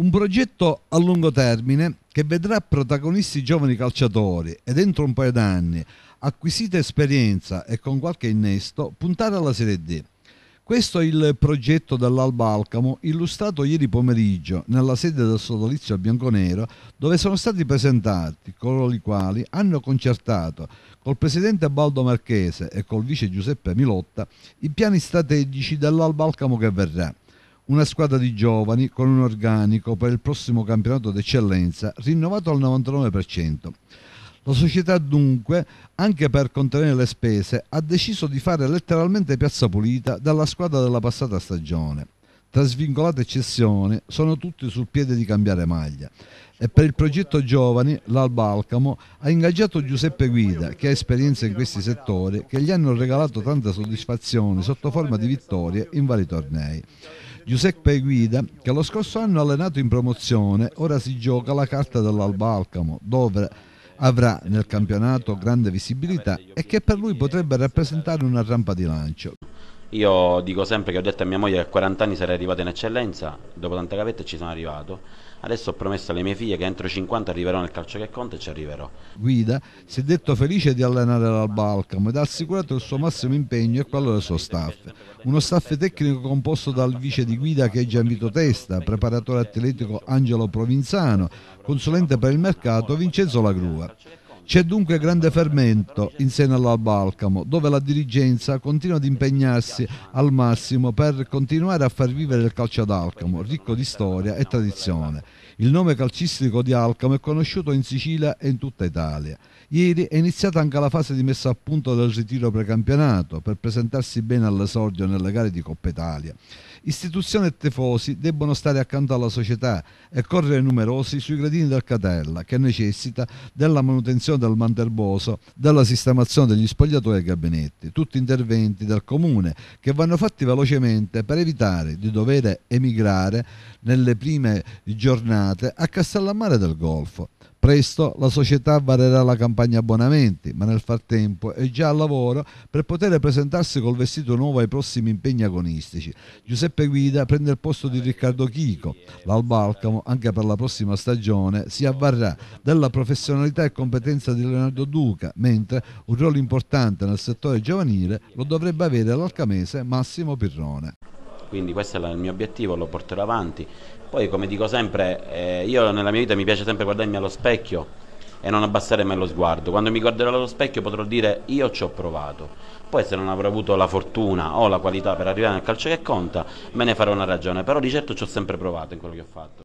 Un progetto a lungo termine che vedrà protagonisti giovani calciatori e dentro un paio d'anni, acquisita esperienza e con qualche innesto, puntare alla Serie D. Questo è il progetto dell'Alba Alcamo illustrato ieri pomeriggio nella sede del sodalizio bianconero dove sono stati presentati coloro i quali hanno concertato col presidente Baldo Marchese e col vice Giuseppe Milotta i piani strategici dell'Alba Alcamo che verrà una squadra di giovani con un organico per il prossimo campionato d'eccellenza rinnovato al 99%. La società dunque, anche per contenere le spese, ha deciso di fare letteralmente piazza pulita dalla squadra della passata stagione. Tra svincolate eccezioni sono tutti sul piede di cambiare maglia e per il progetto Giovani l'Alba Alcamo ha ingaggiato Giuseppe Guida che ha esperienza in questi settori che gli hanno regalato tanta soddisfazione sotto forma di vittorie in vari tornei. Giuseppe Guida, che lo scorso anno ha allenato in promozione, ora si gioca la carta dell'Albalcamo, dove avrà nel campionato grande visibilità e che per lui potrebbe rappresentare una rampa di lancio. Io dico sempre che ho detto a mia moglie che a 40 anni sarei arrivato in eccellenza, dopo tante gavette ci sono arrivato. Adesso ho promesso alle mie figlie che entro 50 arriverò nel calcio che conta e ci arriverò. Guida si è detto felice di allenare l'Alba Alcamo ed ha assicurato il suo massimo impegno e quello del suo staff. Uno staff tecnico composto dal vice di guida che è Gianvito Testa, preparatore atletico Angelo Provinzano, consulente per il mercato Vincenzo Lagrua. C'è dunque grande fermento in seno all'Albalcamo, dove la dirigenza continua ad impegnarsi al massimo per continuare a far vivere il calcio ad Alcamo, ricco di storia e tradizione. Il nome calcistico di Alcamo è conosciuto in Sicilia e in tutta Italia. Ieri è iniziata anche la fase di messa a punto del ritiro precampionato per presentarsi bene all'esordio nelle gare di Coppa Italia. Istituzioni e tifosi debbono stare accanto alla società e correre numerosi sui gradini del Catella, che necessita della manutenzione rimozione del manterboso, dalla sistemazione degli spogliatoi e gabinetti, tutti interventi del comune che vanno fatti velocemente per evitare di dover emigrare nelle prime giornate a Castellammare del Golfo Presto la società varerà la campagna abbonamenti, ma nel frattempo è già al lavoro per poter presentarsi col vestito nuovo ai prossimi impegni agonistici. Giuseppe Guida prende il posto di Riccardo Chico. L'Albalcamo, anche per la prossima stagione, si avvarrà della professionalità e competenza di Leonardo Duca, mentre un ruolo importante nel settore giovanile lo dovrebbe avere l'alcamese Massimo Pirrone quindi questo è il mio obiettivo, lo porterò avanti. Poi come dico sempre, eh, io nella mia vita mi piace sempre guardarmi allo specchio e non abbassare mai lo sguardo. Quando mi guarderò allo specchio potrò dire io ci ho provato. Poi se non avrò avuto la fortuna o la qualità per arrivare nel calcio che conta, me ne farò una ragione, però di certo ci ho sempre provato in quello che ho fatto.